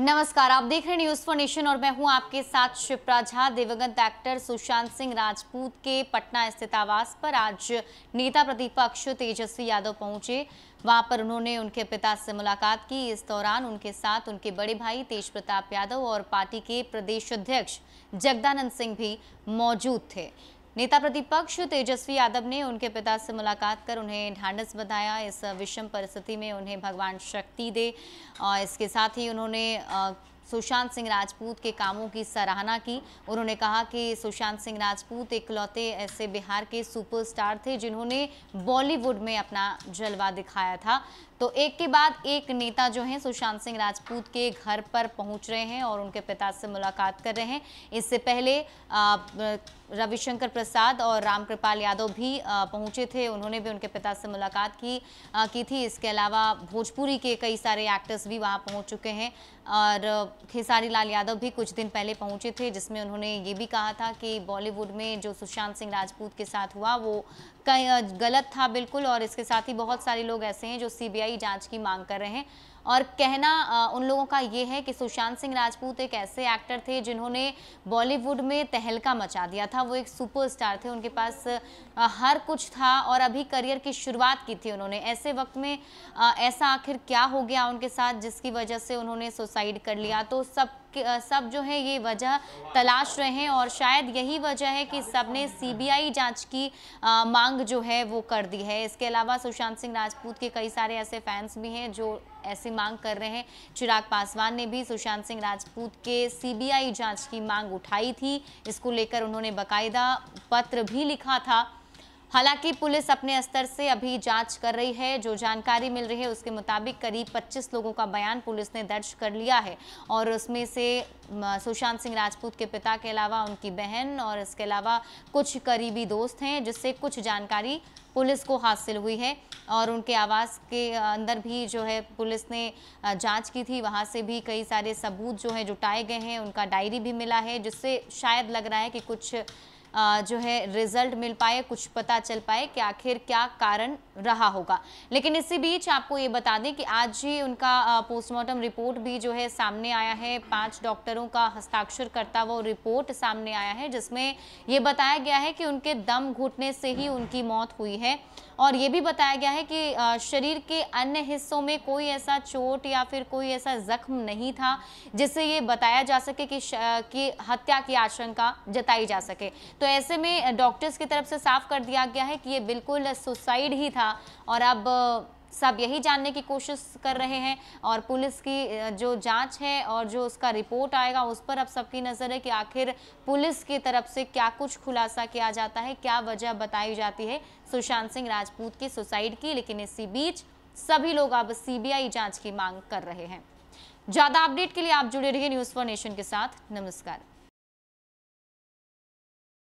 नमस्कार आप देख रहे हैं न्यूज फॉर नेशन और मैं हूं आपके साथ शिप्रा झा दिवंगत एक्टर सुशांत सिंह राजपूत के पटना स्थित आवास पर आज नेता प्रतिपक्ष तेजस्वी यादव पहुंचे वहां पर उन्होंने उनके पिता से मुलाकात की इस दौरान उनके साथ उनके बड़े भाई तेज प्रताप यादव और पार्टी के प्रदेश अध्यक्ष जगदानंद सिंह भी मौजूद थे नेता प्रतिपक्ष तेजस्वी यादव ने उनके पिता से मुलाकात कर उन्हें ढांढस बताया इस विषम परिस्थिति में उन्हें भगवान शक्ति दे और इसके साथ ही उन्होंने सुशांत सिंह राजपूत के कामों की सराहना की उन्होंने कहा कि सुशांत सिंह राजपूत इकलौते ऐसे बिहार के सुपरस्टार थे जिन्होंने बॉलीवुड में अपना जलवा दिखाया था तो एक के बाद एक नेता जो हैं सुशांत सिंह राजपूत के घर पर पहुंच रहे हैं और उनके पिता से मुलाकात कर रहे हैं इससे पहले रविशंकर प्रसाद और रामकृपाल यादव भी पहुंचे थे उन्होंने भी उनके पिता से मुलाकात की की थी इसके अलावा भोजपुरी के कई सारे एक्टर्स भी वहाँ पहुँच चुके हैं और खेसारी लाल यादव भी कुछ दिन पहले पहुंचे थे जिसमें उन्होंने ये भी कहा था कि बॉलीवुड में जो सुशांत सिंह राजपूत के साथ हुआ वो गलत था बिल्कुल और इसके साथ ही बहुत सारे लोग ऐसे हैं जो सीबीआई जांच की मांग कर रहे हैं और कहना उन लोगों का ये है कि सुशांत सिंह राजपूत एक ऐसे एक्टर थे जिन्होंने बॉलीवुड में तहलका मचा दिया था वो एक सुपरस्टार थे उनके पास हर कुछ था और अभी करियर की शुरुआत की थी उन्होंने ऐसे वक्त में ऐसा आखिर क्या हो गया उनके साथ जिसकी वजह से उन्होंने सुसाइड कर लिया तो सब सब जो है ये वजह तलाश रहे हैं और शायद यही वजह है कि सबने सीबीआई जांच की आ, मांग जो है वो कर दी है इसके अलावा सुशांत सिंह राजपूत के कई सारे ऐसे फैंस भी हैं जो ऐसी मांग कर रहे हैं चिराग पासवान ने भी सुशांत सिंह राजपूत के सीबीआई जांच की मांग उठाई थी इसको लेकर उन्होंने बकायदा पत्र भी लिखा था हालांकि पुलिस अपने स्तर से अभी जांच कर रही है जो जानकारी मिल रही है उसके मुताबिक करीब 25 लोगों का बयान पुलिस ने दर्ज कर लिया है और उसमें से सुशांत सिंह राजपूत के पिता के अलावा उनकी बहन और इसके अलावा कुछ करीबी दोस्त हैं जिससे कुछ जानकारी पुलिस को हासिल हुई है और उनके आवास के अंदर भी जो है पुलिस ने जांच की थी वहाँ से भी कई सारे सबूत जो है जुटाए गए हैं उनका डायरी भी मिला है जिससे शायद लग रहा है कि कुछ जो है रिजल्ट मिल पाए कुछ पता चल पाए कि आखिर क्या कारण रहा होगा लेकिन इसी बीच आपको ये बता दें कि आज ही उनका पोस्टमार्टम रिपोर्ट भी जो है सामने आया है पांच डॉक्टरों का हस्ताक्षर करता वो रिपोर्ट सामने आया है जिसमें ये बताया गया है कि उनके दम घुटने से ही उनकी मौत हुई है और ये भी बताया गया है कि शरीर के अन्य हिस्सों में कोई ऐसा चोट या फिर कोई ऐसा जख्म नहीं था जिससे ये बताया जा सके कि कि हत्या की आशंका जताई जा सके तो ऐसे में डॉक्टर्स की तरफ से साफ कर दिया गया है कि ये बिल्कुल सुसाइड ही था और अब सब यही जानने की कोशिश कर रहे हैं और पुलिस की जो जांच है और जो उसका रिपोर्ट आएगा उस पर अब सबकी नज़र है कि आखिर पुलिस की तरफ से क्या कुछ खुलासा किया जाता है क्या वजह बताई जाती है सुशांत सिंह राजपूत की सुसाइड की लेकिन इसी बीच सभी लोग अब सीबीआई जांच की मांग कर रहे हैं ज़्यादा अपडेट के लिए आप जुड़े रहिए न्यूज़ फॉर नेशन के साथ नमस्कार